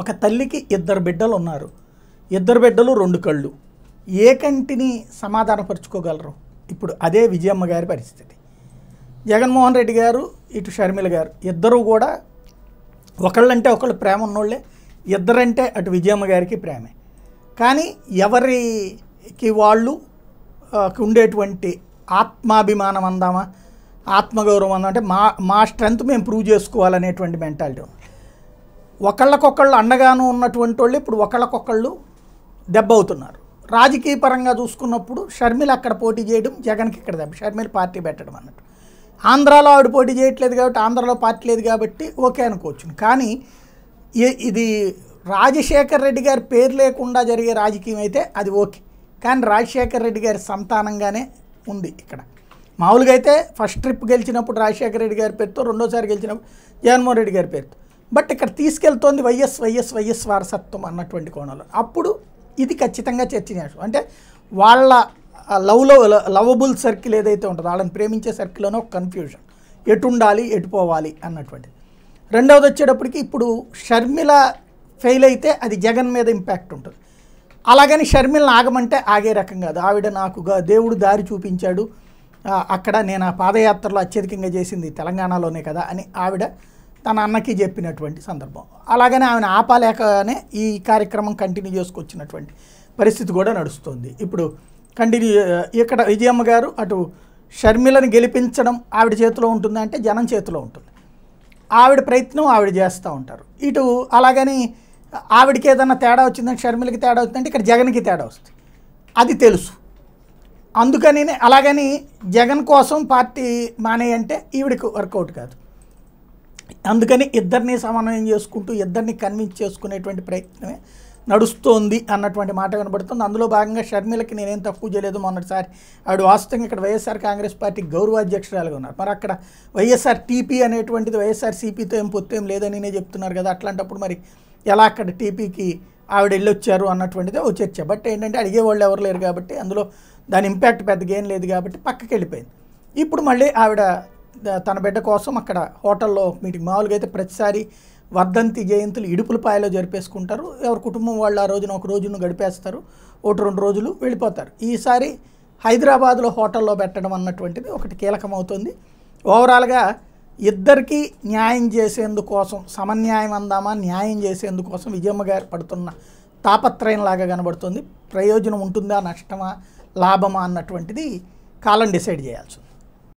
ఒక తల్లికి ఇద్దరు బిడ్డలు ఉన్నారు ఇద్దరు బిడ్డలు రెండు కళ్ళు ఏ కంటిని సమాధానపరుచుకోగలరు ఇప్పుడు అదే విజయమ్మ గారి పరిస్థితి జగన్మోహన్ రెడ్డి గారు ఇటు షర్మిల గారు ఇద్దరూ కూడా ఒకళ్ళంటే ఒకళ్ళు ప్రేమ ఉన్నోళ్ళే ఇద్దరంటే అటు విజయమ్మ గారికి ప్రేమే కానీ ఎవరికి వాళ్ళు ఉండేటువంటి ఆత్మాభిమానం అందామా ఆత్మగౌరవం అంటే మా మా స్ట్రెంత్ మేము ప్రూవ్ చేసుకోవాలనేటువంటి మెంటాలిటీ ఒకళ్ళకొకళ్ళు అండగాను ఉన్నటువంటి వాళ్ళు ఇప్పుడు ఒకళ్ళకొకళ్ళు దెబ్బ అవుతున్నారు రాజకీయ పరంగా చూసుకున్నప్పుడు షర్మిల అక్కడ పోటీ చేయడం జగన్కి ఇక్కడ దెబ్బ షర్మిల పార్టీ పెట్టడం అన్నట్టు ఆంధ్రాలో ఆవిడ పోటీ చేయట్లేదు కాబట్టి ఆంధ్రాలో పార్టీ లేదు కాబట్టి ఓకే అనుకోవచ్చు కానీ ఇది రాజశేఖర్ రెడ్డి గారి పేరు లేకుండా జరిగే రాజకీయం అయితే అది ఓకే కానీ రాజశేఖర్ రెడ్డి గారి సంతానంగానే ఉంది ఇక్కడ మామూలుగా అయితే ఫస్ట్ ట్రిప్ గెలిచినప్పుడు రాజశేఖర రెడ్డి గారి పేరుతో రెండోసారి గెలిచినప్పుడు జగన్మోహన్ రెడ్డి గారి పేరుతో బట్ ఇక్కడ తీసుకెళ్తోంది వైఎస్ వైఎస్ వైఎస్ వారసత్వం అన్నటువంటి కోణంలో అప్పుడు ఇది ఖచ్చితంగా చర్చనీయాంశం అంటే వాళ్ళ లవ్లో లవబుల్ సర్కిల్ ఏదైతే ఉంటుందో వాళ్ళని ప్రేమించే సర్కిల్లోనే ఒక కన్ఫ్యూజన్ ఎటు ఉండాలి ఎటు పోవాలి అన్నటువంటిది రెండవది వచ్చేటప్పటికి ఇప్పుడు షర్మిల ఫెయిల్ అయితే అది జగన్ మీద ఇంపాక్ట్ ఉంటుంది అలాగని షర్మిలను ఆగమంటే ఆగే రకం కాదు ఆవిడ నాకు దేవుడు దారి చూపించాడు అక్కడ నేను ఆ పాదయాత్రలో అత్యధికంగా చేసింది తెలంగాణలోనే కదా అని ఆవిడ తన అన్నకి చెప్పినటువంటి సందర్భం అలాగనే ఆమెను ఆపలేకనే ఈ కార్యక్రమం కంటిన్యూ చేసుకొచ్చినటువంటి పరిస్థితి కూడా నడుస్తుంది ఇప్పుడు కంటిన్యూ ఇక్కడ విజయమ్మ గారు అటు షర్మిలను గెలిపించడం ఆవిడ చేతిలో ఉంటుందంటే జనం చేతిలో ఉంటుంది ఆవిడ ప్రయత్నం ఆవిడ చేస్తూ ఉంటారు ఇటు అలాగని ఆవిడకి ఏదన్నా తేడా వచ్చిందంటే షర్మిలకి తేడా వచ్చిందంటే ఇక్కడ జగన్కి తేడా వస్తుంది అది తెలుసు అందుకని అలాగని జగన్ కోసం పార్టీ మానేయంటే ఈవిడికి వర్కౌట్ కాదు అందుకని ఇద్దరిని సమన్వయం చేసుకుంటూ ఇద్దరిని కన్విన్స్ చేసుకునేటువంటి ప్రయత్నమే నడుస్తోంది అన్నటువంటి మాట కనబడుతుంది అందులో భాగంగా షర్మిలకి నేనేం తక్కువ చేయలేదు మొన్నటిసారి ఆవిడ వాస్తవంగా ఇక్కడ వైఎస్ఆర్ కాంగ్రెస్ పార్టీ అధ్యక్షురాలుగా ఉన్నారు మరి అక్కడ వైఎస్ఆర్ టీపీ అనేటువంటిది వైఎస్ఆర్ సిపితో ఏం పొత్తు ఏం లేదని నేనే చెప్తున్నారు కదా అట్లాంటప్పుడు మరి ఎలా అక్కడ టీపీకి ఆవిడ వెళ్ళొచ్చారు అన్నటువంటిది ఓ చర్చ బట్ ఏంటంటే అడిగేవాళ్ళు ఎవరు లేరు కాబట్టి అందులో దాని ఇంపాక్ట్ పెద్దగా ఏం లేదు కాబట్టి పక్కకి వెళ్ళిపోయింది ఇప్పుడు మళ్ళీ ఆవిడ తన బిడ్డ కోసం అక్కడ హోటల్లో మీటింగ్ మామూలుగా అయితే ప్రతిసారి వర్ధంతి జయంతులు ఇడుపుల పాయలో జరిపేసుకుంటారు ఎవరి కుటుంబం వాళ్ళు ఆ రోజున ఒక రోజును గడిపేస్తారు ఒకటి రెండు రోజులు వెళ్ళిపోతారు ఈసారి హైదరాబాద్లో హోటల్లో పెట్టడం అన్నటువంటిది ఒకటి కీలకమవుతుంది ఓవరాల్గా ఇద్దరికీ న్యాయం చేసేందుకోసం సమన్యాయం అందామా న్యాయం చేసేందుకోసం విజయమ్మ గారు పడుతున్న తాపత్రయంలాగా కనబడుతుంది ప్రయోజనం ఉంటుందా నష్టమా లాభమా అన్నటువంటిది కాలం డిసైడ్ చేయాల్సింది